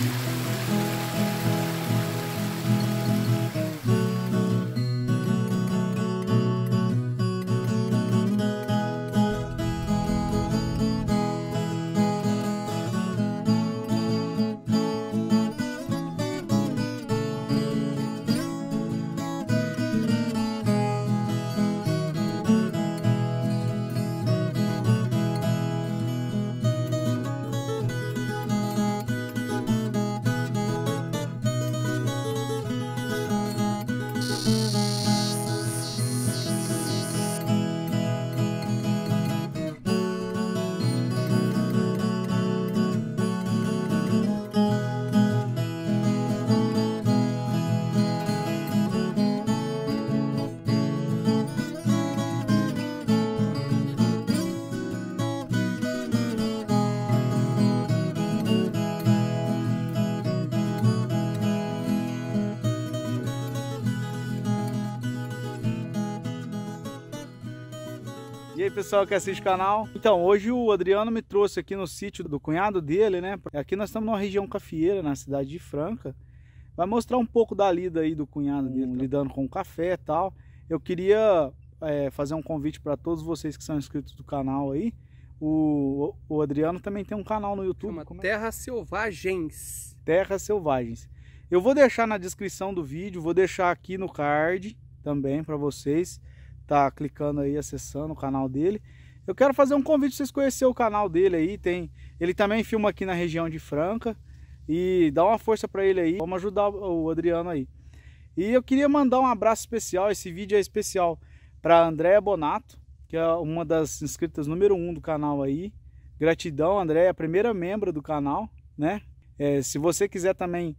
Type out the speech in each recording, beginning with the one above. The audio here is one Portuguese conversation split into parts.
Música pessoal que assiste o canal. Então, hoje o Adriano me trouxe aqui no sítio do cunhado dele, né? Aqui nós estamos numa região cafieira, na cidade de Franca. Vai mostrar um pouco da lida aí do cunhado dele, lidando com o café e tal. Eu queria é, fazer um convite para todos vocês que são inscritos do canal aí. O, o Adriano também tem um canal no YouTube. Chama é? Terra Selvagens. Terra Selvagens. Eu vou deixar na descrição do vídeo, vou deixar aqui no card também para vocês tá clicando aí, acessando o canal dele. Eu quero fazer um convite para vocês conhecerem o canal dele aí, tem, ele também filma aqui na região de Franca e dá uma força para ele aí, vamos ajudar o Adriano aí. E eu queria mandar um abraço especial, esse vídeo é especial para Andréa Bonato, que é uma das inscritas número um do canal aí. Gratidão, Andréa, é primeira membro do canal, né? É, se você quiser também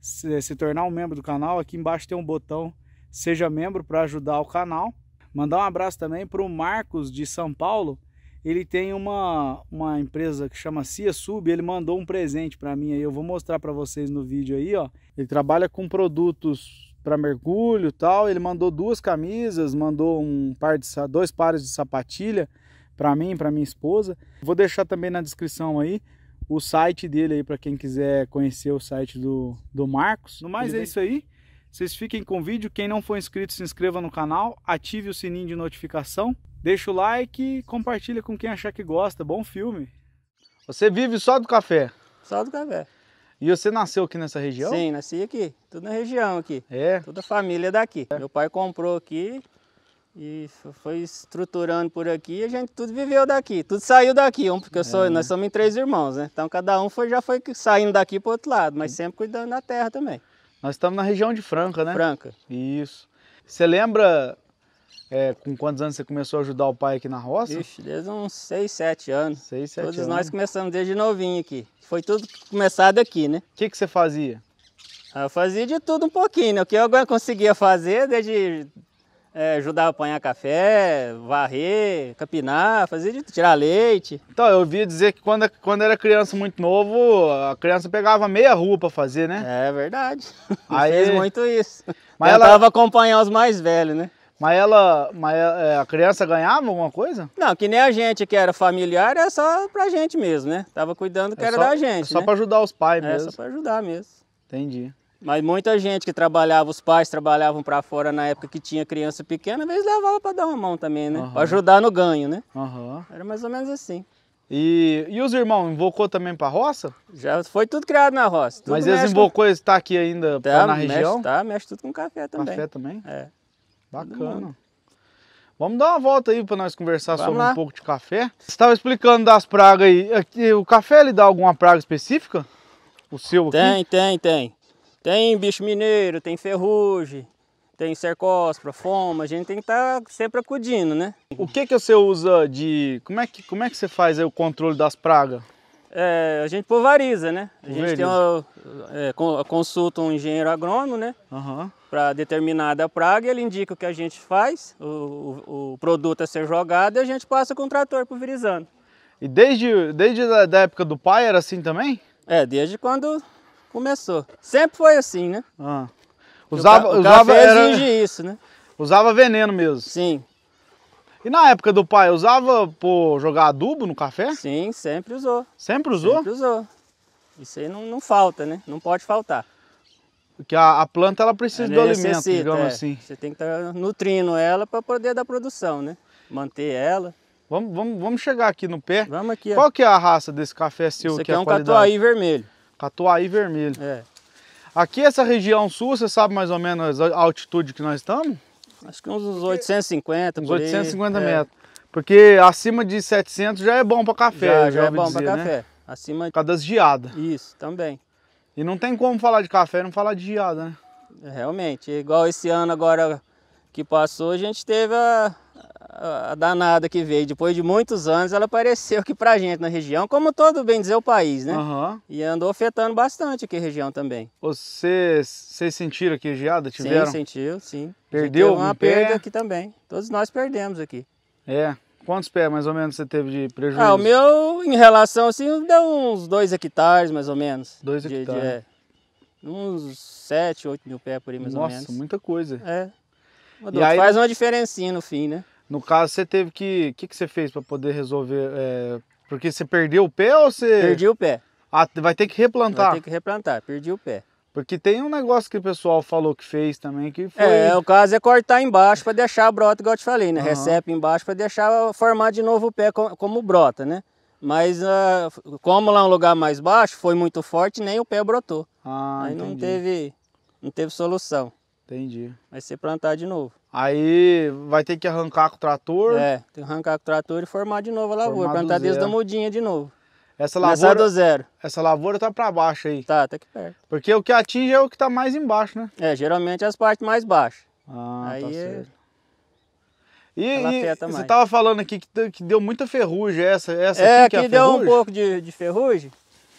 se, se tornar um membro do canal, aqui embaixo tem um botão Seja Membro para ajudar o canal. Mandar um abraço também para o Marcos de São Paulo. Ele tem uma, uma empresa que chama Cia Sub. Ele mandou um presente para mim aí. Eu vou mostrar para vocês no vídeo aí, ó. Ele trabalha com produtos para mergulho tal. Ele mandou duas camisas, mandou um par de dois pares de sapatilha para mim, para minha esposa. Vou deixar também na descrição aí o site dele aí para quem quiser conhecer o site do, do Marcos. No mais é isso aí. Vocês fiquem com o vídeo. Quem não for inscrito, se inscreva no canal, ative o sininho de notificação, deixa o like e compartilha com quem achar que gosta. Bom filme. Você vive só do café? Só do café. E você nasceu aqui nessa região? Sim, nasci aqui. Tudo na região aqui. É. Toda a família daqui. É. Meu pai comprou aqui e foi estruturando por aqui e a gente tudo viveu daqui. Tudo saiu daqui, um, porque eu sou, é. nós somos em três irmãos, né? Então cada um foi, já foi saindo daqui para o outro lado, mas sempre cuidando da terra também. Nós estamos na região de Franca, né? Franca. Isso. Você lembra é, com quantos anos você começou a ajudar o pai aqui na roça? Ixi, desde uns 6, 7 anos. 6, 7 Todos anos. nós começamos desde novinho aqui. Foi tudo começado aqui, né? O que, que você fazia? Ah, eu fazia de tudo um pouquinho, né? O que eu conseguia fazer, desde é, ajudava a apanhar café, varrer, capinar, fazer tirar leite. Então, eu ouvi dizer que quando, quando era criança muito novo, a criança pegava meia rua para fazer, né? É verdade. Aí... Fez muito isso. Mas ela tava acompanhar os mais velhos, né? Mas ela, mas é, a criança ganhava alguma coisa? Não, que nem a gente que era familiar, era é só pra gente mesmo, né? Tava cuidando que é era só, da gente. É só né? pra ajudar os pais mesmo. É, só pra ajudar mesmo. Entendi. Mas muita gente que trabalhava, os pais trabalhavam para fora na época que tinha criança pequena, às vezes levava para dar uma mão também, né? Uhum. Para ajudar no ganho, né? Uhum. Era mais ou menos assim. E, e os irmãos, invocou também para roça? Já foi tudo criado na roça. Mas eles invocou, com... está aqui ainda tá, na mexe, região? Tá, mexe tudo com café também. Café também? É. Bacana. Vamos dar uma volta aí para nós conversar Vamos sobre lá. um pouco de café. Você estava explicando das pragas aí. O café ele dá alguma praga específica? O seu aqui? Tem, tem, tem. Tem bicho mineiro, tem ferrugem, tem cercóspora, foma, a gente tem que estar tá sempre acudindo, né? O que que você usa de... como é que, como é que você faz o controle das pragas? É, a gente pulveriza, né? A gente tem uma, é, consulta um engenheiro agrônomo, né? Uhum. Para determinada praga, ele indica o que a gente faz, o, o, o, produto a ser jogado e a gente passa com o trator pulverizando. E desde, desde a da época do pai era assim também? É, desde quando começou. Sempre foi assim, né? Ah. Usava, o, usava era... isso, né? Usava veneno mesmo. Sim. E na época do pai, usava por jogar adubo no café? Sim, sempre usou. Sempre usou? Sempre usou. Isso aí não, não falta, né? Não pode faltar. Porque a, a planta ela precisa ela do alimento, é. digamos é. assim. Você tem que estar tá nutrindo ela para poder dar produção, né? Manter ela. Vamos, vamos, vamos chegar aqui no pé. Vamos aqui. Qual ó. que é a raça desse café seu Isso aqui que é, é um qualidade? vermelho. Catuaí vermelho. É. Aqui, essa região sul, você sabe mais ou menos a altitude que nós estamos? Acho que uns 850, uns 850 aí, é. metros. É. Porque acima de 700 já é bom para café. Já, já é bom para né? café. Né? Acima de... Por causa das geadas. Isso, também. E não tem como falar de café e não falar de geada, né? É, realmente. Igual esse ano agora que passou, a gente teve a, a danada que veio depois de muitos anos, ela apareceu aqui pra gente na região, como todo, bem dizer, o país, né? Uhum. E andou afetando bastante aqui a região também. Vocês, vocês sentiram aqui geada? Tiveram? Sim, sentiu, sim. Perdeu uma pé? perda aqui também. Todos nós perdemos aqui. É. Quantos pés mais ou menos você teve de prejuízo? Ah, o meu, em relação assim, deu uns dois hectares mais ou menos. dois hectares. De, é, uns 7, 8 mil pés por aí mais Nossa, ou menos. Nossa, muita coisa. É. e aí... faz uma diferencinha no fim, né? No caso, você teve que. O que, que você fez para poder resolver? É, porque você perdeu o pé ou você. Perdi o pé. Ah, vai ter que replantar. Vai ter que replantar, perdi o pé. Porque tem um negócio que o pessoal falou que fez também, que foi... É, o caso é cortar embaixo para deixar a brota, igual eu te falei, né? Uhum. embaixo para deixar formar de novo o pé como, como brota, né? Mas uh, como lá é um lugar mais baixo, foi muito forte, nem o pé brotou. Ah, Aí entendi. não teve, não teve solução. Entendi. Vai ser plantar de novo. Aí vai ter que arrancar com o trator. É, tem que arrancar com o trator e formar de novo a lavoura. plantar desde a mudinha de novo. Essa lavoura, do zero. Essa lavoura tá para baixo aí. Tá, tá aqui perto. Porque o que atinge é o que tá mais embaixo, né? É, geralmente é as partes mais baixas. Ah, aí tá é certo. E, e você tava falando aqui que, que deu muita ferrugem essa, essa é, aqui que, aqui é deu ferrugem? um pouco de, de ferrugem,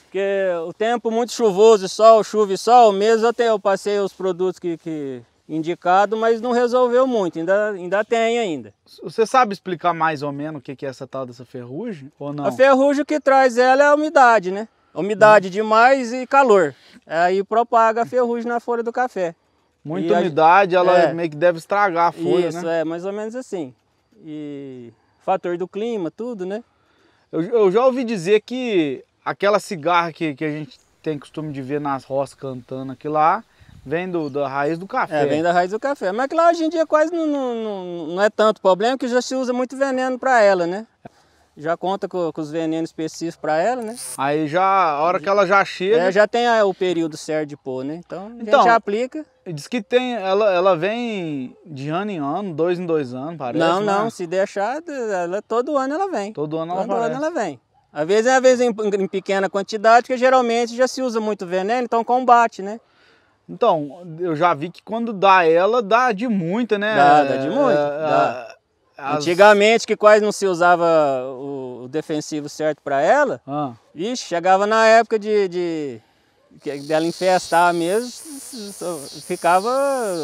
porque o tempo muito chuvoso, sol, chuva e sol, mesmo até eu passei os produtos que, que indicado, mas não resolveu muito, ainda, ainda tem ainda. Você sabe explicar mais ou menos o que é essa tal dessa ferrugem ou não? A ferrugem que traz ela é a umidade, né? Umidade hum. demais e calor. Aí propaga a ferrugem na folha do café. Muita e umidade, a... ela é. meio que deve estragar a folha, Isso, né? Isso, é, mais ou menos assim. E fator do clima, tudo, né? Eu, eu já ouvi dizer que aquela cigarra que, que a gente tem costume de ver nas roças cantando aqui lá, Vem do, da raiz do café. É, vem da raiz do café. Mas lá hoje em dia quase não, não, não é tanto problema, que já se usa muito veneno para ela, né? Já conta com, com os venenos específicos para ela, né? Aí já, a hora que ela já chega... É, já tem o período certo de pôr, né? Então, então a gente então, aplica. Diz que tem, ela, ela vem de ano em ano, dois em dois anos, parece. Não, né? não, se deixar, ela, todo ano ela vem. Todo ano ela, todo ano ela vem. Às vezes é às vezes em, em pequena quantidade, porque geralmente já se usa muito veneno, então combate, né? Então, eu já vi que quando dá ela, dá de muita, né? Dá, dá de muita. É, dá. É, as... Antigamente, que quase não se usava o, defensivo certo para ela, ah. Ixi, chegava na época de, de é dela infestar mesmo, ficava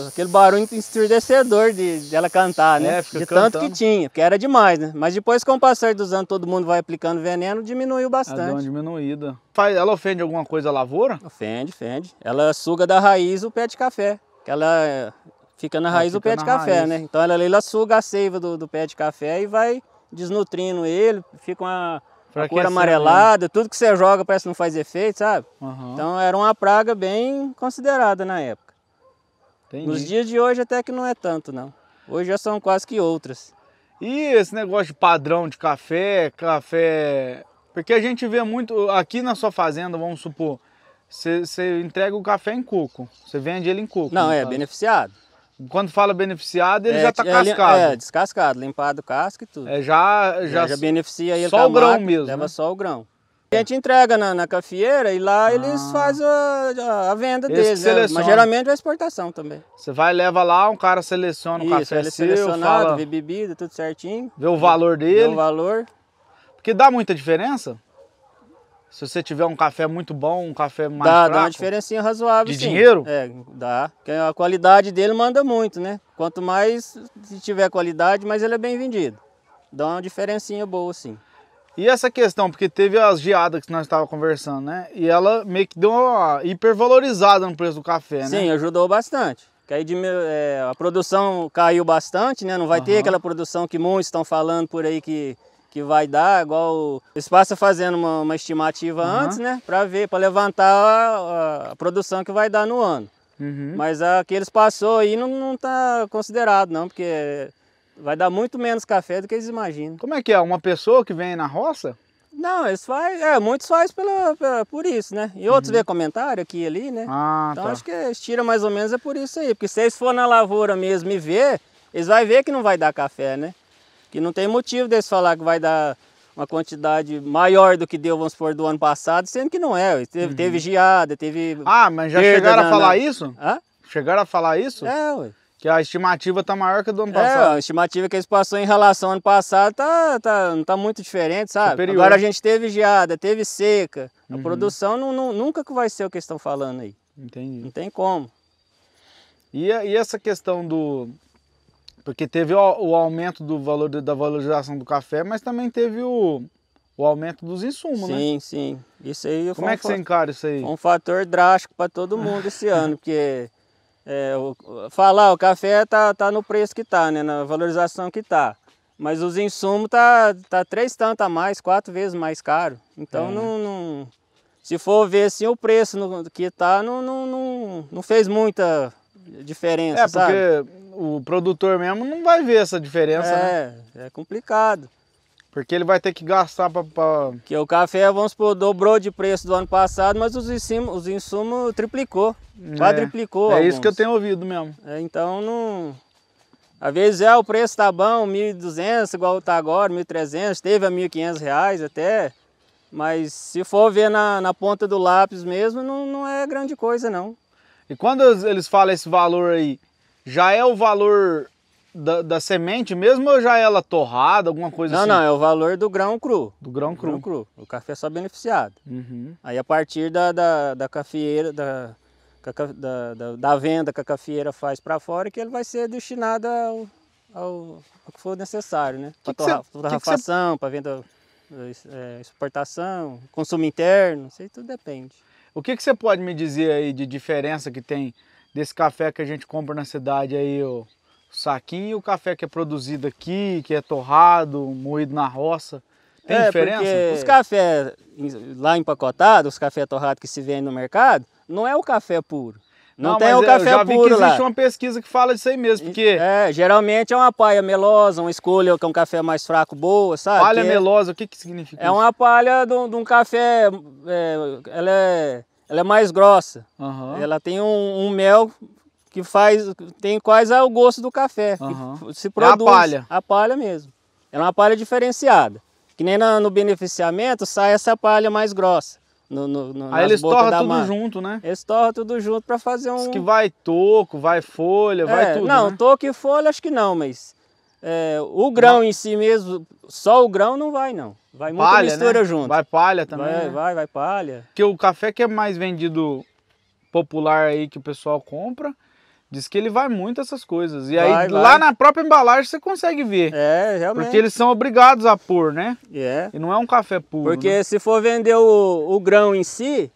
aquele barulho ensurdecedor de dela cantar, né? É, de cantando. tanto que tinha, porque era demais, né? Mas depois, com o passar dos anos, todo mundo vai aplicando veneno, diminuiu bastante. É, ela deu uma diminuída. Ela ofende alguma coisa a lavoura? Ofende, ofende. Ela suga da raiz o pé de café, que ela fica na ela raiz fica o pé de café, raiz. né? Então ela, ela suga a seiva do, do pé de café e vai desnutrindo ele, fica uma a cor amarelada, mesmo. tudo que você joga parece que não faz efeito, sabe? Uhum. Então era uma praga bem considerada na época. Entendi. Nos dias de hoje até que não é tanto, não. Hoje já são quase que outras. E esse negócio de padrão de café, café... Porque a gente vê muito, aqui na sua fazenda, vamos supor, você entrega o café em coco, você vende ele em coco. Não, é, caso. beneficiado. Quando fala beneficiado, ele é, já está é, cascado. É, descascado, limpado o casco e tudo. É, já, é, já, já beneficia ele Só o grão marca, mesmo. Leva né? só o grão. A gente entrega na, na cafieira e lá ah. eles fazem a, a, venda dele. deles. Né? Mas geralmente é exportação também. Você vai, leva lá, um cara seleciona o um café ele é seu, fala, vê bebida, tudo certinho. Vê o valor dele. Vê o valor. Porque dá muita diferença? Se você tiver um café muito bom, um café mais dá, fraco... Dá uma diferencinha razoável, De sim. dinheiro? É, dá. Porque a qualidade dele manda muito, né? Quanto mais, se tiver qualidade, mais ele é bem vendido. Dá uma diferencinha boa, sim. E essa questão, porque teve as geadas que nós estávamos conversando, né? E ela meio que deu uma hipervalorizada no preço do café, né? Sim, ajudou bastante. Que aí de, é, a produção caiu bastante, né? Não vai uhum. ter aquela produção que muitos estão falando por aí que que vai dar, igual eles passam fazendo uma, uma estimativa uhum. antes, né? Para ver, para levantar a, a, produção que vai dar no ano. Uhum. Mas aqueles que eles passou aí não, não tá considerado não, porque vai dar muito menos café do que eles imaginam. Como é que é? Uma pessoa que vem na roça? Não, eles faz, é, muitos faz pela, pela, por isso, né? E outros uhum. vê comentário aqui e ali, né? Ah, então tá. acho que eles tiram mais ou menos é por isso aí, porque se eles for na lavoura mesmo e ver, eles vai ver que não vai dar café, né? que não tem motivo deles falar que vai dar uma quantidade maior do que deu, vamos supor, do ano passado, sendo que não é. Teve, uhum. teve geada, teve. Ah, mas já chegaram na, a falar na... isso? Hã? Chegaram a falar isso? É, ué. Que a estimativa tá maior que a do ano é, passado. É, a estimativa que eles passaram em relação ao ano passado tá, tá, não tá muito diferente, sabe? Superior. Agora a gente teve geada, teve seca. A uhum. produção não, não, nunca que vai ser o que eles estão falando aí. Entendi. Não tem como. E, e essa questão do, porque teve o, o aumento do valor da valorização do café, mas também teve o, o aumento dos insumos, sim, né? Sim, sim. Isso aí Como é que um, você encara isso aí? um fator drástico para todo mundo esse ano, porque é, o, falar o café tá, tá no preço que tá, né? Na valorização que tá. Mas os insumos tá, tá três tanto a mais, quatro vezes mais caro. Então é. não, não, Se for ver assim, o preço no, que tá não, não, não, não fez muita diferença. É, porque sabe? o produtor mesmo não vai ver essa diferença, né? é, né? É, complicado. Porque ele vai ter que gastar para... Pra... Que o café, vamos supor, dobrou de preço do ano passado, mas os insumos, os insumos triplicou, é, quadriplicou. É, é isso que eu tenho ouvido mesmo. É, então não... Às vezes é, o preço tá bom, 1.200 igual tá agora, 1.300, teve a 1.500 reais até, mas se for ver na, na ponta do lápis mesmo, não, não é grande coisa não. E quando eles falam esse valor aí, já é o valor da, da, semente mesmo ou já é ela torrada, alguma coisa não, assim? Não, não, é o valor do grão cru. Do grão cru. grão cru. O café é só beneficiado. Uhum. Aí a partir da, da, da cafieira, da, da, da, da, venda que a cafieira faz para fora, que ele vai ser destinado ao, ao, ao que for necessário, né? Para torrafação, para venda, é, é, exportação, consumo interno, isso aí tudo depende. O que, que você pode me dizer aí de diferença que tem desse café que a gente compra na cidade aí, o saquinho, o café que é produzido aqui, que é torrado, moído na roça. Tem é, diferença? Porque os cafés lá empacotados, os cafés torrados que se vende no mercado, não é o café puro. Não, não tem o é, café eu já puro vi que lá. existe uma pesquisa que fala disso aí mesmo, porque... É, geralmente é uma palha melosa, uma escolha que é um café mais fraco, boa, sabe? Palha que é melosa, é... o que que significa É isso? uma palha de um, de um café, é, ela é ela é mais grossa. Uhum. Ela tem um, um, mel que faz, tem quase o gosto do café. Uhum. se produz. É a palha. A palha mesmo. é uma palha diferenciada. Que nem no beneficiamento sai essa palha mais grossa. No, no, no, Aí eles torram tudo mar. junto, né? Eles torram tudo junto para fazer um. Diz que vai toco, vai folha, é, vai tudo. Não, né? toco e folha acho que não, mas é, o grão não. em si mesmo, só o grão não vai não. Vai muita palha, mistura né? junto. Vai palha também. Vai, né? vai, vai palha. Porque o café que é mais vendido popular aí que o pessoal compra, diz que ele vai muito essas coisas. E vai, aí vai. lá na própria embalagem você consegue ver. É, realmente. Porque eles são obrigados a pôr, né? É. E não é um café puro. Porque né? se for vender o, o grão em si,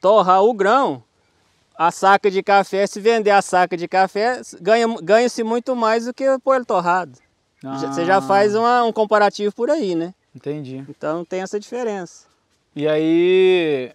torrar o grão, a saca de café, se vender a saca de café, ganha-se ganha muito mais do que pôr ele torrado. Ah. Você já ah. faz uma, um comparativo por aí, né? Entendi. Então tem essa diferença. E aí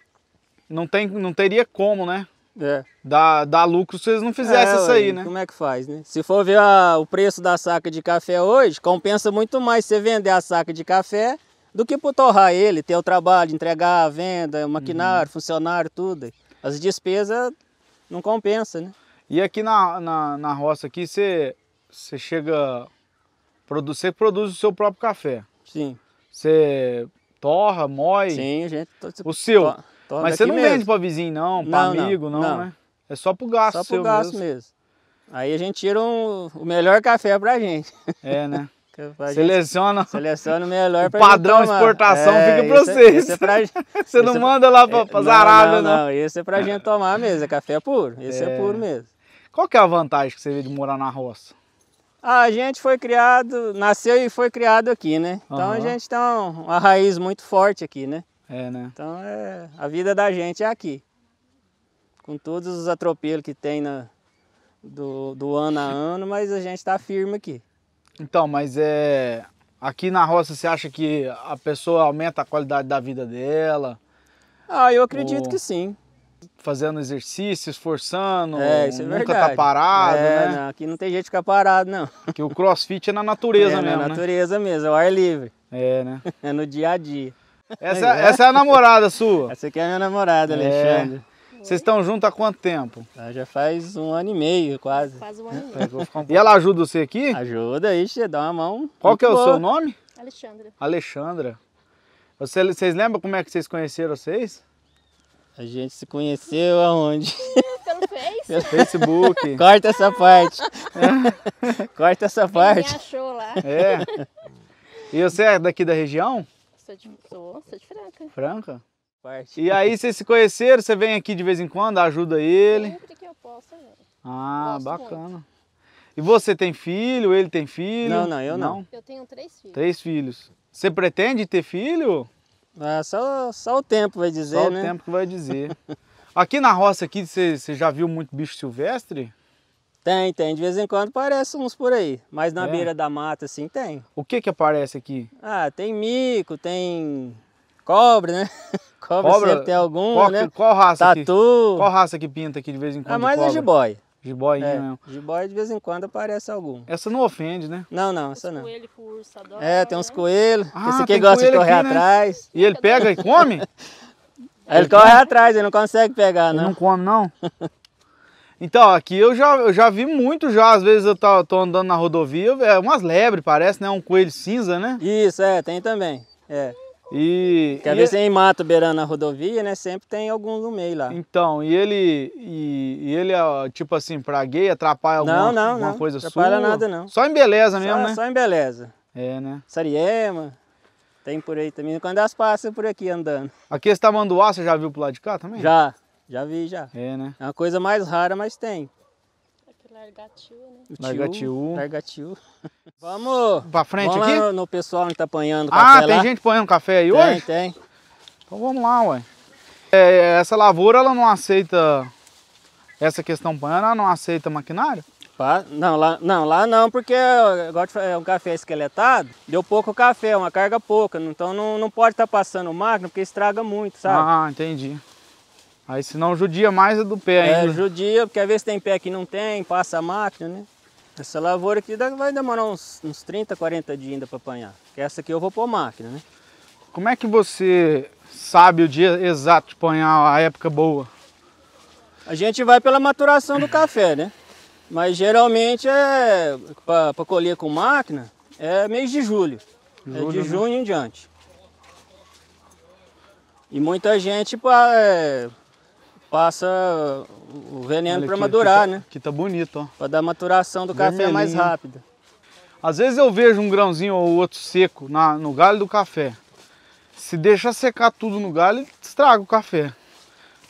não, tem, não teria como, né? É. Dar, dar lucro se eles não fizessem é, isso aí, né? Como é que faz, né? Se for ver a, o preço da saca de café hoje, compensa muito mais você vender a saca de café do que torrar ele, ter o trabalho, entregar a venda, maquinário, uhum. funcionário, tudo. As despesas não compensa, né? E aqui na, na, na roça aqui você chega. Você produz o seu próprio café. Sim. Você torra, moe? Sim, gente. Tipo, o seu. Mas você não mesmo. vende para vizinho, não, para amigo, não, não, né? É só o gasto, só para gasto mesmo. mesmo. Aí a gente tira um, o melhor café para gente. É, né? É seleciona, seleciona o melhor para padrão exportação é, fica para é, vocês. é pra, você não é manda lá para é, Zarada, não, né? não, Esse é para gente tomar mesmo, é café puro. Esse é, puro mesmo. Qual que é a vantagem que você vê de morar na roça? A gente foi criado, nasceu e foi criado aqui, né? Então uhum. a gente tem uma raiz muito forte aqui, né? É, né? Então é, a vida da gente é aqui. Com todos os atropelos que tem na, do, do ano a ano, mas a gente está firme aqui. Então, mas é. Aqui na roça você acha que a pessoa aumenta a qualidade da vida dela? Ah, eu acredito ou... que sim fazendo exercício, esforçando, é, isso é nunca tá verdade. tá parado, é, né? Não, aqui não tem jeito de ficar parado, não. Que o crossfit é na natureza é, mesmo, na né? natureza né? mesmo, é o ar livre. É, né? É no dia a dia. Essa, é. essa é a namorada sua? Essa aqui é a minha namorada, é. Alexandre. Vocês estão juntos há quanto tempo? Ela já faz um ano e meio, quase. Faz um ano e é, meio. E ela ajuda você aqui? Ajuda, aí, você dá uma mão. Qual que é boa. o seu nome? Alexandra. Alexandra. vocês lembram como é que vocês conheceram vocês? A gente se conheceu aonde? Pelo Face? Pelo Facebook. Corta essa parte. Corta essa Quem parte. Me achou lá. É. E você é daqui da região? Sou de, sou, sou de Franca. Franca? Parte. E aí vocês se conheceram, você vem aqui de vez em quando, ajuda ele? Sempre que eu posso, Ah, bacana. Muito. E você tem filho, ele tem filho? Não, não, eu não. não. Eu tenho três filhos. Três filhos. Você pretende ter filho? É, só, só o tempo vai dizer, Só né? o tempo que vai dizer. aqui na roça aqui, você já viu muito bicho silvestre? Tem, tem. De vez em quando aparece uns por aí. Mas na é. beira da mata, assim, tem. O que que aparece aqui? Ah, tem mico, tem cobra, né? cobra, cobra sempre tem algum, qual, né? Qual raça Tatu. Aqui? Qual raça que pinta aqui de vez em é quando? é mais cobra? a jiboia. Jiboinha é, mesmo. Jiboia de vez em quando aparece algum. Essa não ofende, né? Não, não, essa não. Coelho com urso adora, É, tem uns né? coelhos. Ah, esse aqui gosta de correr aqui, né? atrás. Né? E ele pega e come? ele, ele corre come? atrás, ele não consegue pegar, não. Ele não come, não? Então, aqui eu já, eu já vi muito já, às vezes eu tô, tô andando na rodovia, é umas lebres, parece, né? Um coelho cinza, né? Isso, é, tem também. É. E, Porque às e vezes ele... em mato beirando a rodovia, né? Sempre tem algum no meio lá. Então, e ele, e, e ele tipo assim, pragueia, atrapalha alguma, não, não, alguma não. coisa atrapalha sua? nada não. Só em beleza mesmo, só, né? Só em beleza. É, né? Sariema, tem por aí também. Quando as passa por aqui andando. Aqui esse tamanduá, você já viu pro lado de cá também? Já, já vi já. É, né? É uma coisa mais rara, mas tem. Largatiu, né? Largatiu. Largatiu. Vamos. Pra frente vamos aqui? No, no, pessoal que tá apanhando ah, café. Ah, lá. tem gente apanhando café aí tem, hoje? Tem, tem. Então vamos lá, ué. É, essa lavoura, ela não aceita. Essa questão apanhando, ela não aceita maquinário? Não, lá não, lá não porque é, é, é um café esqueletado, deu pouco café, uma carga pouca, então não, não pode estar tá passando máquina porque estraga muito, sabe? Ah, entendi. Aí senão judia mais é do pé é, ainda. judia, porque às vezes tem pé que não tem, passa a máquina, né? Essa lavoura aqui vai demorar uns, uns 30, 40 dias ainda para apanhar. Porque essa aqui eu vou pôr máquina, né? Como é que você sabe o dia exato de apanhar a época boa? A gente vai pela maturação do café, né? Mas geralmente é para colher com máquina é mês de julho. É julho é de né? junho em diante. E muita gente pra, é, passa o veneno para madurar, aqui tá, né? Que tá bonito, ó. Para dar maturação do café mais rápida. Às vezes eu vejo um grãozinho ou outro seco na, no galho do café. Se deixa secar tudo no galho, estraga o café.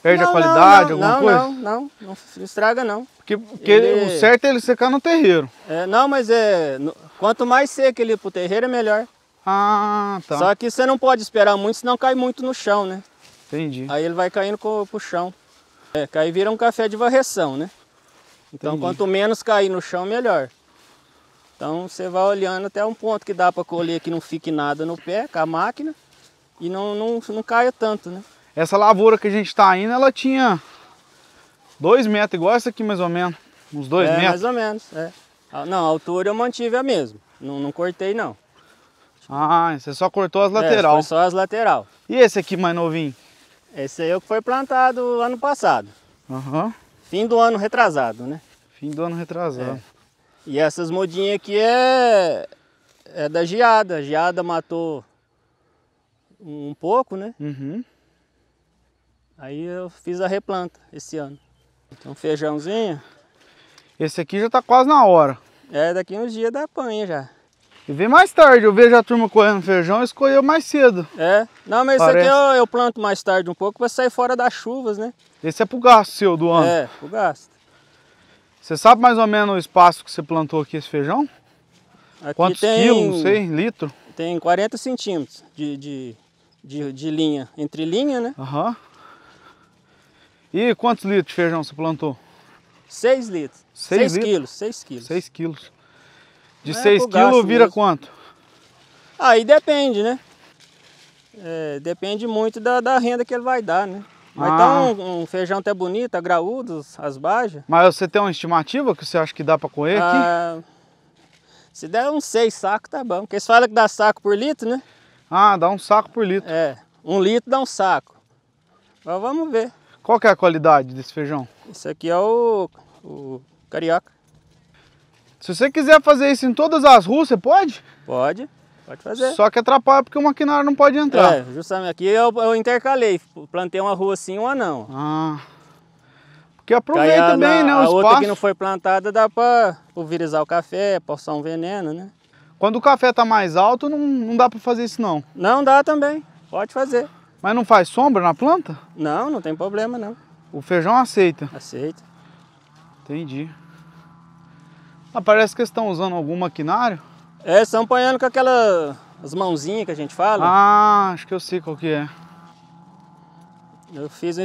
Perde não, a qualidade, não, não, alguma coisa? Não, não, não, não estraga não. Porque, porque ele... o certo é ele secar no terreiro. É, não, mas é quanto mais seco ele pro terreiro, é melhor. Ah, tá. Só que você não pode esperar muito, senão cai muito no chão, né? Entendi. Aí ele vai caindo pro, pro chão. É, cair vira um café de varreção, né? Então quanto menos cair no chão, melhor. Então você vai olhando até um ponto que dá para colher que não fique nada no pé com a máquina e não, não, não caia tanto, né? Essa lavoura que a gente está indo, ela tinha dois metros, igual essa aqui mais ou menos, uns dois é, metros. mais ou menos, é. Ah, não, a altura eu mantive a mesma, não, não cortei não. Ah, você só cortou as laterais. É, só as laterais. E esse aqui mais novinho? Esse aí é o que foi plantado ano passado. Uhum. Fim do ano retrasado, né? Fim do ano retrasado. É. E essas mudinhas aqui é, é da geada. A geada matou um pouco, né? Uhum. Aí eu fiz a replanta esse ano. Então feijãozinho. Esse aqui já tá quase na hora. É, daqui uns dias dá panha já. E vem mais tarde, eu vejo a turma correndo feijão e escolheu mais cedo. É, não, mas esse aqui eu, eu, planto mais tarde um pouco para sair fora das chuvas, né? Esse é pro gasto seu do ano? É, pro gasto. Você sabe mais ou menos o espaço que você plantou aqui esse feijão? Aqui Quantos tem, quilos, não sei, litro? Tem 40 centímetros de, de, de, de linha, entre linha, né? Aham. Uhum. E quantos litros de feijão você plantou? 6 litros. 6 quilos, 6 quilos. 6 quilos. De 6 é vira mesmo. quanto? Aí depende, né? É, depende muito da, da, renda que ele vai dar, né? Mas tá ah. tá um, um, feijão até bonito, graúdo, as bajas. Mas você tem uma estimativa que você acha que dá para comer? aqui? Ah, se der uns seis sacos, tá bom. Porque eles falam que dá saco por litro, né? Ah, dá um saco por litro. É, um litro dá um saco. Mas vamos ver. Qual que é a qualidade desse feijão? Esse aqui é o, o carioca. Se você quiser fazer isso em todas as ruas, você pode? Pode, pode fazer. Só que atrapalha porque o maquinário não pode entrar. É, justamente aqui eu, eu intercalei, plantei uma rua sim, uma não. Ah. Porque aproveita a, bem, né, o a espaço. outra que não foi plantada dá para pulverizar o café, passar um veneno, né? Quando o café tá mais alto, não, não dá para fazer isso não? Não dá também, pode fazer. Mas não faz sombra na planta? Não, não tem problema não. O feijão aceita? Aceita. Entendi. Ah, parece que eles estão usando algum maquinário. É, estão apanhando com aquelas as mãozinhas que a gente fala. Ah, acho que eu sei qual que é. Eu fiz um,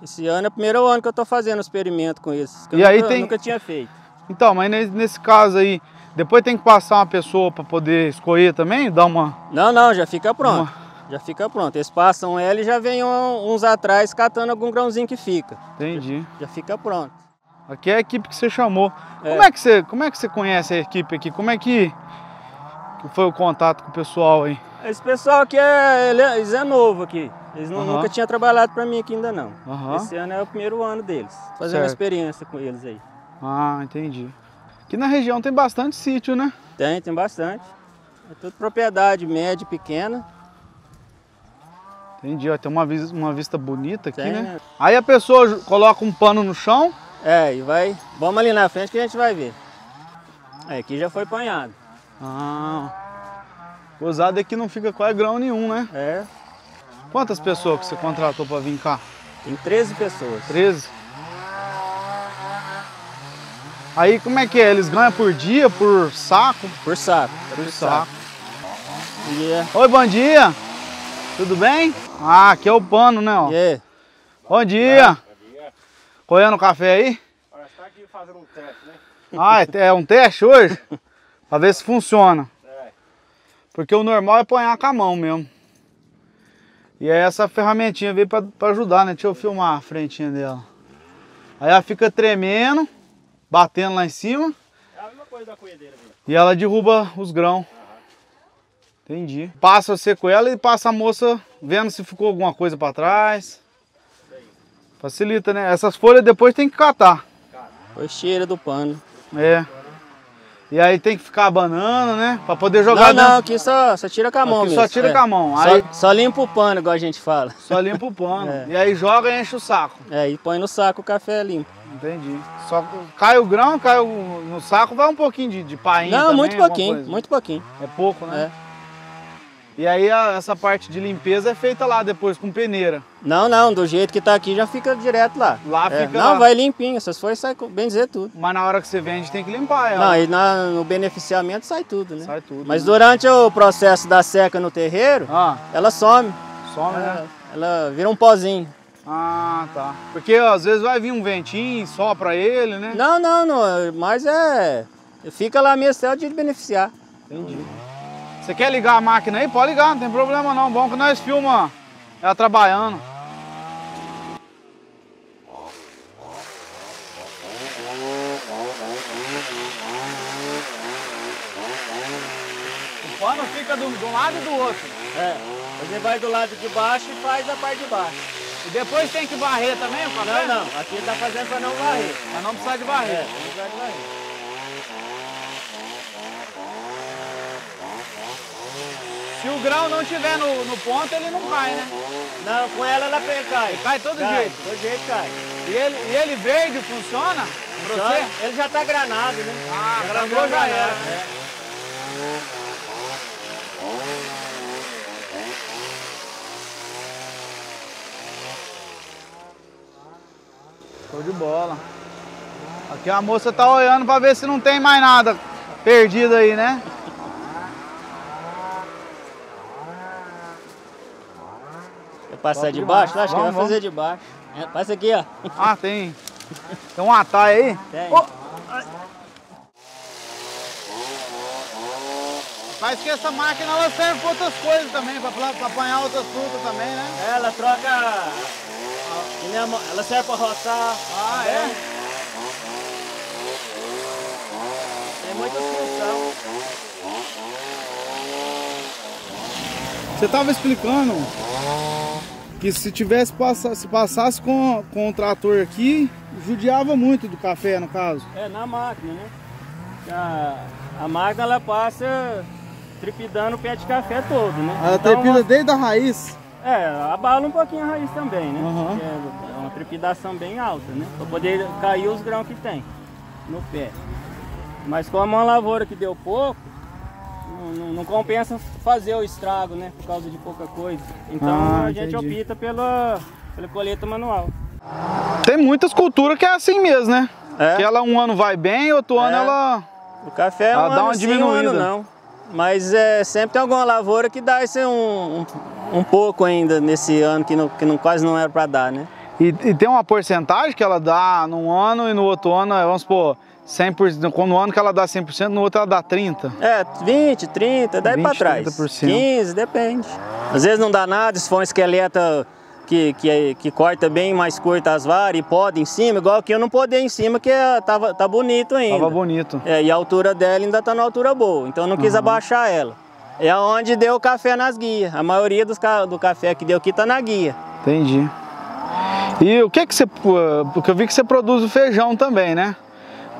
esse ano, é o primeiro ano que eu estou fazendo o experimento com isso. e aí nunca, tem... nunca tinha feito. Então, mas nesse caso aí, depois tem que passar uma pessoa para poder escolher também? Dar uma. Não, não, já fica pronto. Uma... Já fica pronto. Eles passam ela e já vem uns atrás catando algum grãozinho que fica. Entendi. já, já fica pronto. Aqui é a equipe que você chamou. É. Como, é que você, como é que você conhece a equipe aqui? Como é que, que foi o contato com o pessoal aí? Esse pessoal aqui é, é eles é novo aqui. Eles não, uhum. nunca tinham trabalhado para mim aqui ainda não. Uhum. Esse ano é o primeiro ano deles, fazendo certo. experiência com eles aí. Ah, entendi. Aqui na região tem bastante sítio, né? Tem, tem bastante. É tudo propriedade média e pequena. Entendi, ó, tem uma, uma vista bonita aqui, tem, né? né? Aí a pessoa coloca um pano no chão, é, e vai. Vamos ali na frente que a gente vai ver. É, aqui já foi apanhado. Ah. Gozado é que não fica quase grão nenhum, né? É. Quantas pessoas que você contratou para vir cá? Tem 13 pessoas. 13? Aí como é que é? Eles ganham por dia, por saco? Por saco. Por, por saco. saco. Yeah. Oi, bom dia. Tudo bem? Ah, aqui é o pano, né? Ó. Yeah. Bom dia. Colhendo café aí? Parece que tá aqui fazendo um teste, né? Ah, é, é um teste hoje? pra ver se funciona. É. Porque o normal é apanhar com a mão mesmo. E aí é essa ferramentinha veio pra, pra ajudar, né? Deixa eu filmar a frentinha dela. Aí ela fica tremendo, batendo lá em cima. É a mesma coisa da coedeira, mesmo. E ela derruba os grãos. Entendi. Passa você com ela e passa a moça vendo se ficou alguma coisa para trás. Facilita, né? Essas folhas depois tem que catar. Depois cheira do pano. É. E aí tem que ficar abanando, né? Pra poder jogar Não, não, aqui só, só tira com a mão aqui mesmo. só tira é. com a mão. Aí... Só, só, limpa o pano, igual a gente fala. Só limpa o pano. É. E aí joga e enche o saco. É, e põe no saco o café é limpo. Entendi. Só cai o grão, cai o, no saco, vai um pouquinho de, de painho. Não, também, muito pouquinho, muito pouquinho. É pouco, né? É. E aí a, essa parte de limpeza é feita lá depois, com peneira. Não, não, do jeito que tá aqui já fica direto lá. Lá é, fica. Não, lá. vai limpinho, essas folhas sai bem dizer tudo. Mas na hora que você vende tem que limpar ela. Não, e na, no beneficiamento sai tudo, né? Sai tudo. Mas né? durante o processo da seca no terreiro, ah. ela some. Some, ela, né? É, ela vira um pozinho. Ah, tá. Porque ó, às vezes vai vir um ventinho só para ele, né? Não, não, não. Mas é. Fica lá mesmo, até o dia de beneficiar. Entendi. Você quer ligar a máquina aí? Pode ligar, não tem problema não. Bom que nós filma ela trabalhando. O pano fica do, do lado e do outro. É. Você vai do lado de baixo e faz a parte de baixo. E depois tem que varrer também, o Não, não. Aqui tá fazendo para não varrer. Mas é, não precisa de varrer. É, não de varrer. Se o grão não tiver no, no ponto, ele não cai, né? Não, com ela ela cai. Ele cai todo cai, jeito? Todo jeito cai. E ele, e ele verde funciona? Você? ele já tá granado, né? Ah, tá granou já era. É. Show de bola. Aqui a moça tá olhando para ver se não tem mais nada perdido aí, né? Passar de baixo? Acho que vai fazer de baixo. É, passa aqui, ó. Ah, tem. Tem um atalho aí? Tem. Oh. Mas que essa máquina ela serve para outras coisas também, para apanhar outras frutas também, né? Ela troca. Ela serve para roçar. Ah, é? Tem muita função. Você tava explicando que se tivesse se passasse com, com o trator aqui, judiava muito do café no caso. É, na máquina, né? A, a máquina ela passa tripidando o pé de café todo, né? Ela então, tripida uma... desde a raiz? É, abala um pouquinho a raiz também, né? Uhum. É, uma trepidação bem alta, né? Para poder cair os grãos que tem no pé. Mas como é uma lavoura que deu pouco, não, não, compensa fazer o estrago, né? Por causa de pouca coisa. Então ah, a gente entendi. opta pela, pela colheita manual. Tem muitas culturas que é assim mesmo, né? É. Que ela um ano vai bem, outro é. ano ela. O café é um dá uma sim, diminuída. Um ano não. Mas é, sempre tem alguma lavoura que dá esse um, um, um pouco ainda nesse ano que, não, que não, quase não era para dar, né? E, e, tem uma porcentagem que ela dá num ano e no outro ano, é, vamos supor, 100%, no ano que ela dá 100%, no outro ela dá 30%. É, 20%, 30%, daí para trás. 15%, depende. Às vezes não dá nada, se for um esqueleto que, que, que corta bem mais curta as varas e poda em cima, igual que eu não podei em cima, que é, tava, tá bonito ainda. Tava bonito. É, e a altura dela ainda tá na altura boa, então eu não quis uhum. abaixar ela. É onde deu café nas guias. A maioria dos, do café que deu aqui tá na guia. Entendi. E o que que você... Porque eu vi que você produz o feijão também, né?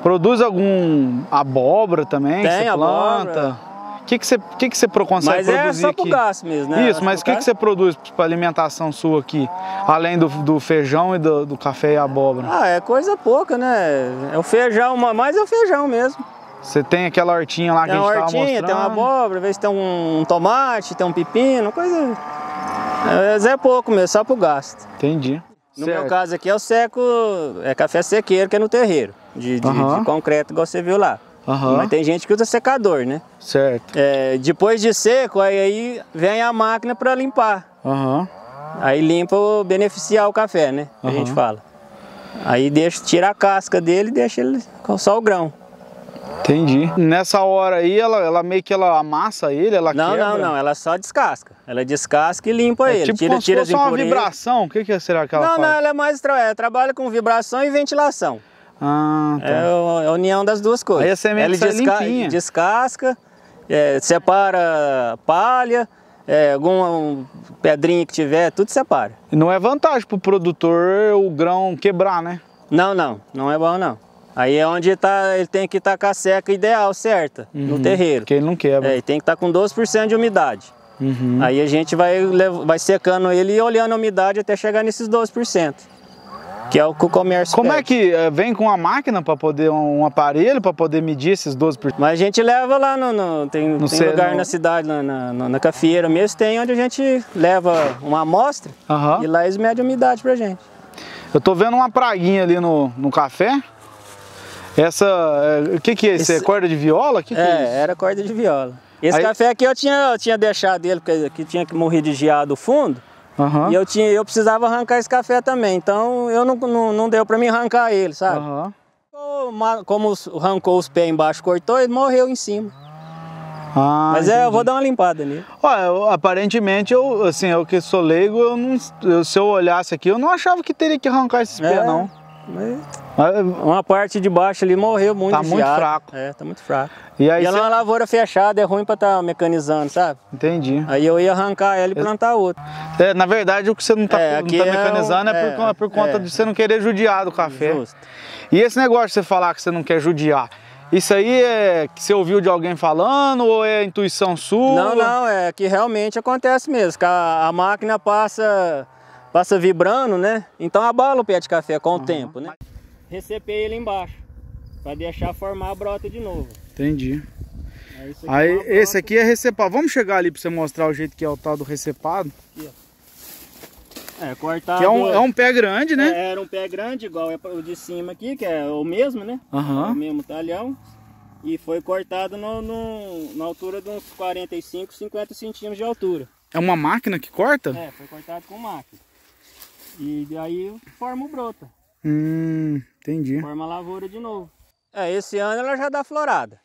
Produz algum abóbora também? Tem que abóbora. O que, que você, que que você consegue mas é produzir é só aqui? gasto mesmo, né? Isso, mas o que, que você produz para alimentação sua aqui? Além do, do feijão e do, do, café e abóbora? Ah, é coisa pouca, né? É o feijão, mas é o feijão mesmo. Você tem aquela hortinha lá tem que a gente hortinha, tava mostrando? Tem uma abóbora, às vezes tem um tomate, tem um pepino, coisa... É, mas é pouco mesmo, só para o gasto. Entendi. No certo. meu caso aqui é o seco é café sequeiro, que é no terreiro, de, de, de concreto, igual você viu lá. Mas tem gente que usa secador, né? Certo. É, depois de seco, aí, aí vem a máquina para limpar. Aí limpa o beneficiar o café, né? a gente fala. Aí deixa, tira a casca dele e deixa ele com só o grão. Entendi. Nessa hora aí, ela, ela meio que ela amassa ele, ela Não, quebra. não, não. Ela só descasca. Ela descasca e limpa é ele. Tipo tira, tira as impurezas. uma vibração. O que, que será que ela não, faz? Não, não. Ela é mais... Tra... trabalha com vibração e ventilação. Ah, tá. É, é a união das duas coisas. Aí a semente ela desca... limpinha. descasca, é, separa palha, é, alguma um, pedrinha que tiver, tudo separa. Não é vantagem pro produtor o grão quebrar, né? Não, não. Não é bom, não. Aí é onde tá, ele tem que estar com a seca ideal, certa, uhum, no terreiro. Porque ele não quebra. É, ele tem que estar tá com 12% de umidade. Uhum. Aí a gente vai, vai secando ele e olhando a umidade até chegar nesses 12%. Que é o que o comércio Como é pede. é que eh, vem com a máquina para poder, um aparelho para poder medir esses 12%? Mas a gente leva lá, no, no tem, no tem ser, lugar no... na cidade, na, na, na, mesmo, tem onde a gente leva uma amostra e lá eles medem a umidade pra gente. Eu tô vendo uma praguinha ali no, no café. Essa. Eh, o que, que é isso? É corda de viola? Que que é, é era corda de viola. Esse Aí... café aqui eu tinha, eu tinha deixado ele, porque que tinha que morrer de geado fundo. Uhum. E eu, tinha, eu precisava arrancar esse café também. Então eu não, não, não deu para mim arrancar ele, sabe? Uhum. Como arrancou os pés embaixo, cortou e morreu em cima. Ah, Mas é, eu vou dar uma limpada ali. Olha, eu, aparentemente, eu, assim, eu é que sou leigo, eu não, eu, se eu olhasse aqui, eu não achava que teria que arrancar esses é. pés, não. Mas uma parte de baixo ali morreu muito. Tá muito geado. fraco. É, tá muito fraco. E, aí e ela é uma lavoura fechada, é ruim para estar tá mecanizando, sabe? Entendi. Aí eu ia arrancar ela e plantar outra. É, na verdade, o que você não tá, é, não tá mecanizando é, um, é, por, é, é por conta é. de você não querer judiar do café. Justo. E esse negócio de você falar que você não quer judiar, isso aí é que você ouviu de alguém falando ou é intuição sua? Não, não, é que realmente acontece mesmo, que a, a máquina passa passa vibrando, né? Então abala o pé de café com o uhum. tempo, né? Recepei ele embaixo, para deixar formar a brota de novo. Entendi. Aí, aqui Aí é esse aqui é recepado. Vamos chegar ali para você mostrar o jeito que é o tal do recepado. Aqui, ó. É, cortado. Que é um, é um pé grande, né? É, era um pé grande, igual é o de cima aqui, que é o mesmo, né? Uhum. O mesmo talhão. E foi cortado no, no, na altura de uns 45, 50 centímetros de altura. É uma máquina que corta? É, foi cortado com máquina. E daí forma o broto. Hum, entendi. Forma a lavoura de novo. É, esse ano ela já dá florada.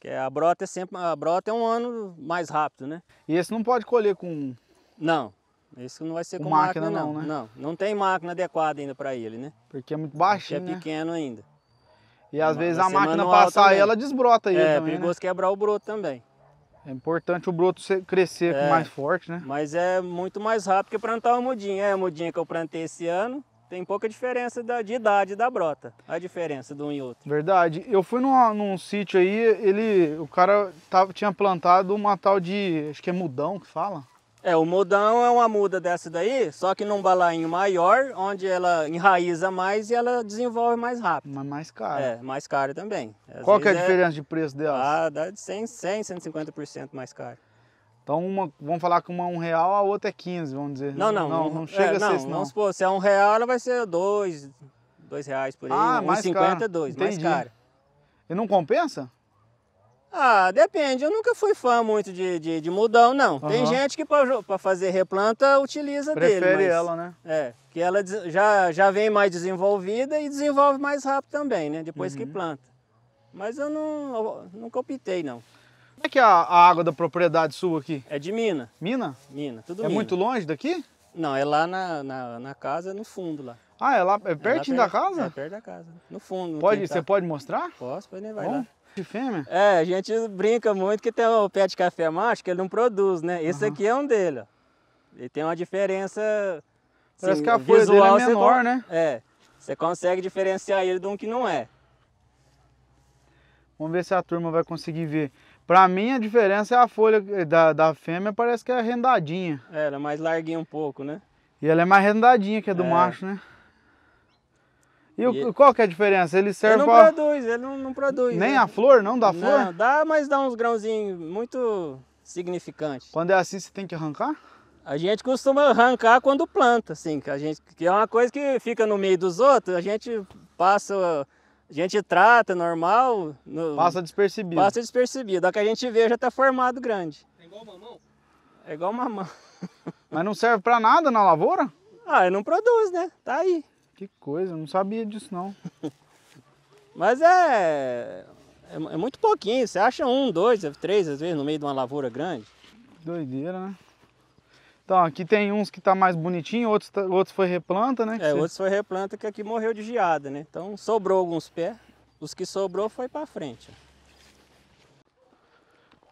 Que a brota é sempre, a brota é um ano mais rápido, né? E esse não pode colher com Não. Esse não vai ser com, com máquina, máquina, não, não, né? Não, não tem máquina adequada ainda para ele, né? Porque é muito baixinho, Porque é né? pequeno né? ainda. E às Mas vezes a máquina passar ela desbrota aí É, também, né? perigoso né? quebrar o broto também. É importante o broto crescer é, mais forte, né? Mas é muito mais rápido que plantar uma mudinha. É a mudinha que eu plantei esse ano, tem pouca diferença da, de idade da brota, a diferença de um e outro. Verdade. Eu fui numa, num sítio aí, ele, o cara tava, tinha plantado uma tal de, acho que é mudão que fala? É, o modão é uma muda dessa daí, só que num balainho maior, onde ela enraiza mais e ela desenvolve mais rápido. Mas mais cara. É, mais cara também. Às Qual que é a é- diferença é... de preço delas? Ah, dá de 100, 100, 150% mais caro. Então uma, vamos falar que uma é um real, a outra é 15, vamos dizer. Não, não. Não, não, não chega é, a ser não, isso, não. Vamos supor, se é um real, ela vai ser dois, dois reais por aí. Ah, um mais 50, é caro. dois, mais caro. E não compensa? Ah, depende. Eu nunca fui fã muito de, de, de mudão, não. Uhum. Tem gente que para fazer replanta utiliza Prefere dele. Prefere ela, né? É, que ela já, já vem mais desenvolvida e desenvolve mais rápido também, né? Depois uhum. que planta. Mas eu, não, nunca optei, não. Como é que é a, a, água da propriedade sua aqui? É de mina. Mina? Mina, tudo É mina. muito longe daqui? Não, é lá na, na, na, casa, no fundo lá. Ah, é lá, é pertinho é lá perto, da casa? É perto da casa, no fundo. No pode, você pode mostrar? Posso, pode levar lá fêmea? É, a gente brinca muito que tem o pé de café macho que ele não produz, né? Esse uhum. aqui é um dele, ó. Ele tem uma diferença assim, Parece que a folha é menor, né? É, você consegue diferenciar ele de um que não é. Vamos ver se a turma vai conseguir ver. Pra mim a diferença é a folha da, da fêmea, parece que é rendadinha. É, ela é mais larguinha um pouco, né? E ela é mais arrendadinha que a do é. macho, né? E, e qual que é a diferença? Ele serve ele não pra... produz, ele não, não produz. Nem né? a flor, não dá flor? Não, dá, mas dá uns grãozinhos muito significantes. Quando é assim, você tem que arrancar? A gente costuma arrancar quando planta, assim, que a gente que é uma coisa que fica no meio dos outros, a gente passa a gente trata normal, no, passa despercebido. Passa despercebido, a é que a gente vê já está formado grande. É igual mamão? É igual mamão. Mas não serve para nada na lavoura? Ah, não produz, né? Tá aí. Que coisa, não sabia disso não. Mas é, é, é, muito pouquinho, você acha um, dois, três às vezes no meio de uma lavoura grande. Doideira, né? Então, aqui tem uns que tá mais bonitinho, outros, tá, outros foi replanta, né? É, você... outros foi replanta que aqui morreu de geada, né? Então sobrou alguns pés, os que sobrou foi para frente.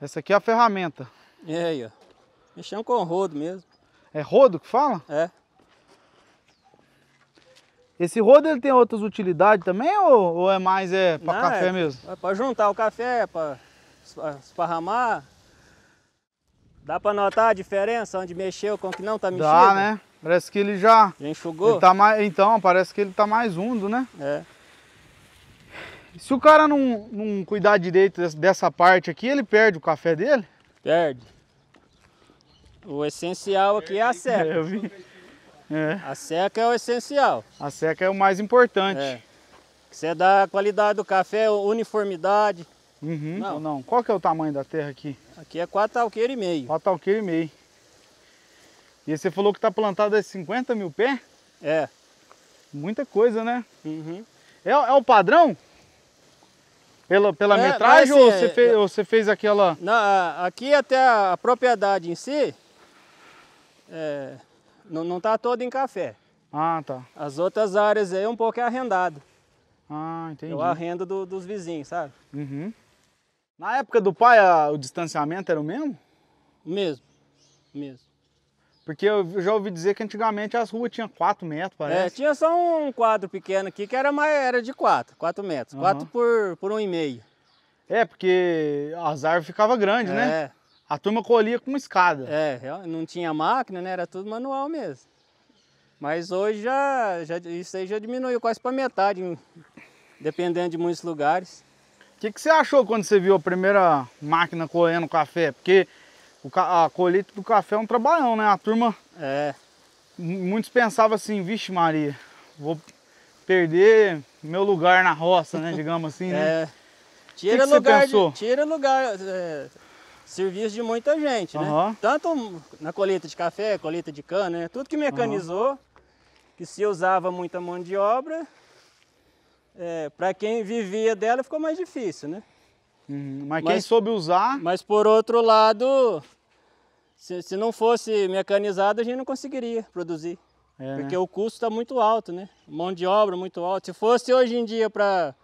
Essa aqui é a ferramenta. É aí, ó. Mexendo com rodo mesmo. É rodo que fala? É. Esse rodo ele tem outras utilidades também ou, ou é mais é para café é, mesmo? É para juntar o café, é para esparramar. Dá para notar a diferença onde mexeu com o que não está mexendo. Dá, né? Parece que ele já... Já enxugou? Ele tá mais, então, parece que ele está mais úmido, né? É. Se o cara não, não cuidar direito dessa parte aqui, ele perde o café dele? Perde. O essencial aqui é a seca. Eu vi. É. A seca é o essencial. A seca é o mais importante. É. Você dá a qualidade do café, uniformidade. Uhum, não. não. Qual que é o tamanho da terra aqui? Aqui é 4 talqueiros e meio. 4 talqueiros e meio. E você falou que está plantado 50 mil pé? É. Muita coisa, né? Uhum. É, é o padrão? Pela, pela é, metragem assim, é, é- ou, você fez, é, você fez aquela... Na, aqui até a propriedade em si, é, não, não tá todo em café. Ah, tá. As outras áreas aí é um pouco arrendado. Ah, entendi. Eu arrendo do, dos vizinhos, sabe? Uhum. Na época do pai, a, o distanciamento era o mesmo? Mesmo, mesmo. Porque eu já ouvi dizer que antigamente as ruas tinham 4 metros, é, parece. É, tinha só um quadro pequeno aqui que era, mais, era de 4, 4 metros. 4 uhum. por 1,5. Um e meio. é, porque as árvores ficavam grandes, é. né? É. A turma colhia com escada. É, não tinha máquina, né? Era tudo manual mesmo. Mas hoje já, já isso aí já diminuiu quase para metade, dependendo de muitos lugares. O que, que você achou quando você viu a primeira máquina colhendo café? Porque o, a colheita do café é um trabalhão, né? A turma. É. Muitos pensavam assim, vixe Maria, vou perder meu lugar na roça, né? Digamos assim, né? É. Tira que que lugar, de, tira lugar, é, serviço de muita gente, né? Tanto na colheita de café, colheita de cana, né? Tudo que mecanizou, uhum. que se usava muita mão de obra, é, para quem vivia dela ficou mais difícil, né? Uhum. Mas, mas quem soube usar... Mas por outro lado, se, se, não fosse mecanizado, a gente não conseguiria produzir. É, né? porque né? o custo está muito alto, né? Mão de obra muito alta. Se fosse hoje em dia para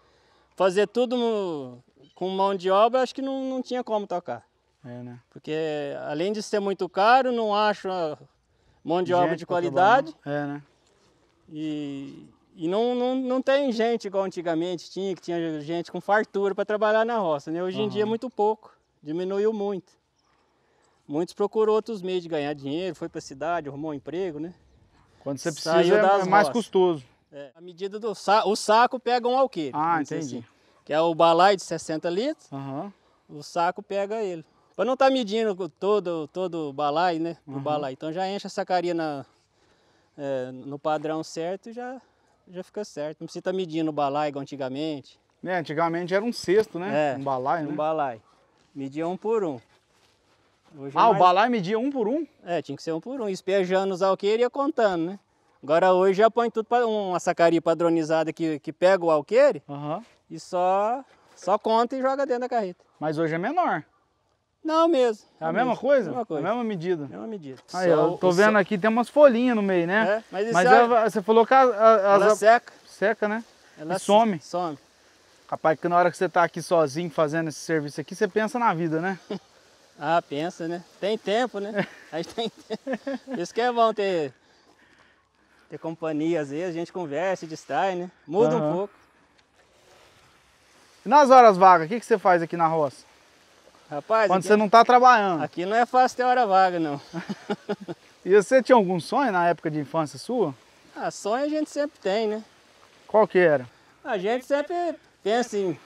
fazer tudo com mão de obra, acho que não, não tinha como tocar. É, né? Porque além de ser muito caro, não acho mão de gente obra de qualidade. É, né? E, e não, não, não tem gente igual antigamente tinha, que tinha gente com fartura para trabalhar na roça. Né? Hoje uhum. em dia é uhum. muito pouco, diminuiu muito. Muitos procuram outros meios de ganhar dinheiro, foi para a cidade, arrumou um emprego, né? Quando você precisa Saiu é mais roças. custoso. É, a medida do saco, o saco pega um alqueire. Ah, entendi. Assim, que é o balai de 60 litros, uhum. o saco pega ele. Para não estar tá medindo todo, todo o balai, né? O uhum. balai. Então já enche a sacaria na, é, no padrão certo e já, já fica certo. Não precisa estar tá medindo o balai igual antigamente. É, antigamente era um cesto, né? É, um balai, um né? Um balai. Media um por um. Hoje ah, é mais... o balai media um por um? É, tinha que ser um por um. Espejando os alqueires e ia contando, né? Agora hoje já põe tudo para uma sacaria padronizada que, que pega o alqueire uhum. e só, só conta e joga dentro da carreta. Mas hoje é menor. Não, mesmo. É a mesmo. mesma coisa? mesma coisa? A mesma medida. Mesma medida. Aí, eu tô vendo aqui, tem umas folhinhas no meio, né? É, mas, mas é é você falou que a, a, ela seca. Seca, né? Ela some. Some. Rapaz, que na hora que você tá aqui sozinho fazendo esse serviço aqui, você pensa na vida, né? ah, pensa, né? Tem tempo, né? A gente tem tempo. Isso que é bom ter, ter companhia, às vezes a gente conversa, distrai, né? Muda uhum. um pouco. E nas horas vagas, o que, que você faz aqui na roça? Rapaz, quando aqui, você é não está trabalhando. Aqui não é fácil ter hora vaga, não. e você tinha algum sonho na época de infância sua? Ah, sonho a gente sempre tem, né? Qual que era? A gente sempre pensa em,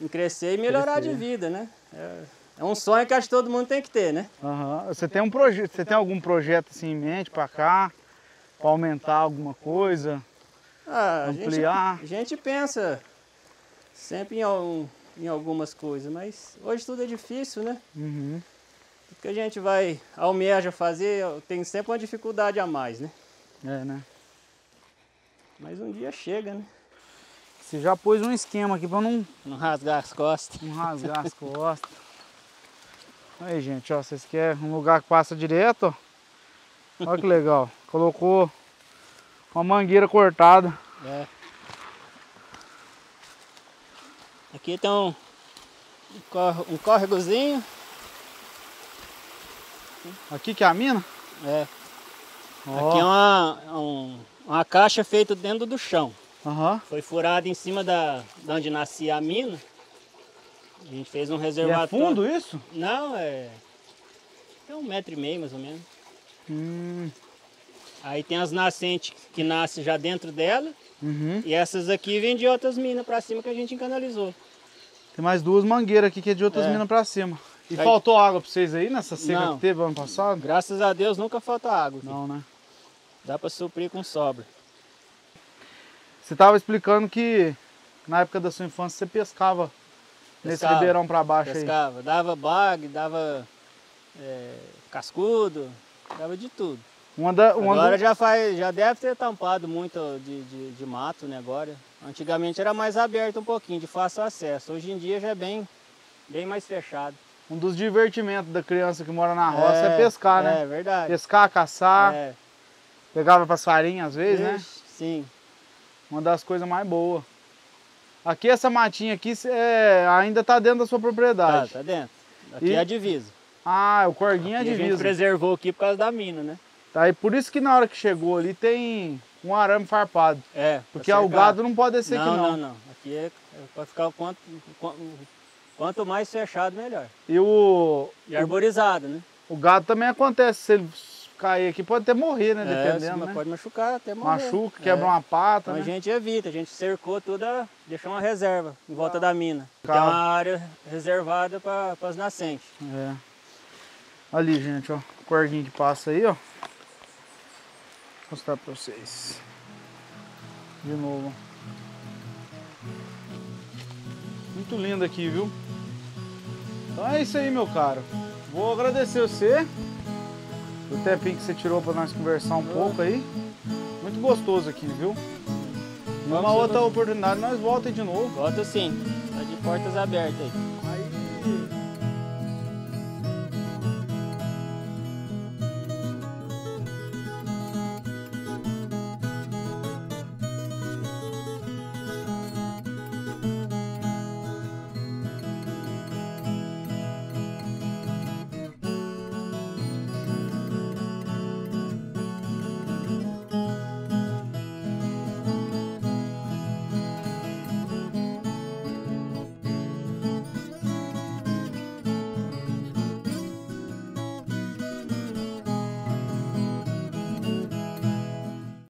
em crescer e melhorar crescer. de vida, né? É, é, um sonho que acho que todo mundo tem que ter, né? Uhum. Você tem um projeto, você tem algum projeto assim em mente para cá? Para aumentar alguma coisa? Ah, ampliar? A gente, a gente pensa sempre em um em algumas coisas, mas hoje tudo é difícil, né? Uhum. que a gente vai, almeja fazer, tem sempre uma dificuldade a mais, né? É, né? Mas um dia chega, né? Você já pôs um esquema aqui para não... Não rasgar as costas. Não rasgar as costas. Aí, gente, ó, vocês querem um lugar que passa direto, Olha que legal. Colocou uma mangueira cortada. É. Aqui tem um, um córregozinho. Aqui que é a mina? É. Oh. Aqui é uma, um, uma caixa feita dentro do chão. Uhum. Foi furada em cima da, de onde nascia a mina. A gente fez um é reservatório. é fundo isso? Não, é. É um metro e meio mais ou menos. Hum. Aí tem as nascentes que nascem já dentro dela. Uhum. E essas aqui vêm de outras minas para cima que a gente encanalizou. Tem mais duas mangueiras aqui que é de outras é. minas para cima. E aí... faltou água para vocês aí nessa seca Não. que teve ano passado? Graças a Deus nunca falta água. Não, né? Dá para suprir com sobra. Você estava explicando que na época da sua infância você pescava, pescava nesse ribeirão para baixo pescava. aí. Pescava, dava bag, dava é, cascudo, dava de tudo. Uma da, uma agora do... já, faz, já deve ter tampado muito de, de, de, mato, né, agora. Antigamente era mais aberto um pouquinho, de fácil acesso. Hoje em dia já é bem, bem mais fechado. Um dos divertimentos da criança que mora na é, roça é, é pescar, né? É, verdade. Pescar, caçar. É. Pegava passarinho às vezes, né? Ixi, né? Sim. Uma das coisas mais boas. Aqui, essa matinha aqui é, ainda tá dentro da sua propriedade. Tá, tá dentro. Aqui e... é a divisa. Ah, o corguinho aqui é a divisa. A gente preservou aqui por causa da mina, né? Tá? E por isso que na hora que chegou ali tem um arame farpado. É. Porque o gado não pode descer não, aqui não. Não, não, Aqui é, é para ficar o quanto, quanto, mais fechado, melhor. E o... E arborizado, né? O gado também acontece, se ele cair aqui pode até morrer, né? É, Dependendo, né? Pode machucar até morrer. Machuca, quebra é. uma pata, então né? a gente evita, a gente cercou toda, deixou uma reserva em volta ah. da mina. Que Tem tá. uma área reservada para as nascentes. É. Ali, gente, ó, o corguinho que passa aí, ó mostrar para vocês. De novo. Muito lindo aqui, viu? Então é isso aí, meu caro. Vou agradecer você. O tempinho que você tirou para nós conversar um pouco aí. Muito gostoso aqui, viu? uma outra oportunidade nós volta de novo. Volta sim. Tá de portas abertas aí. aí.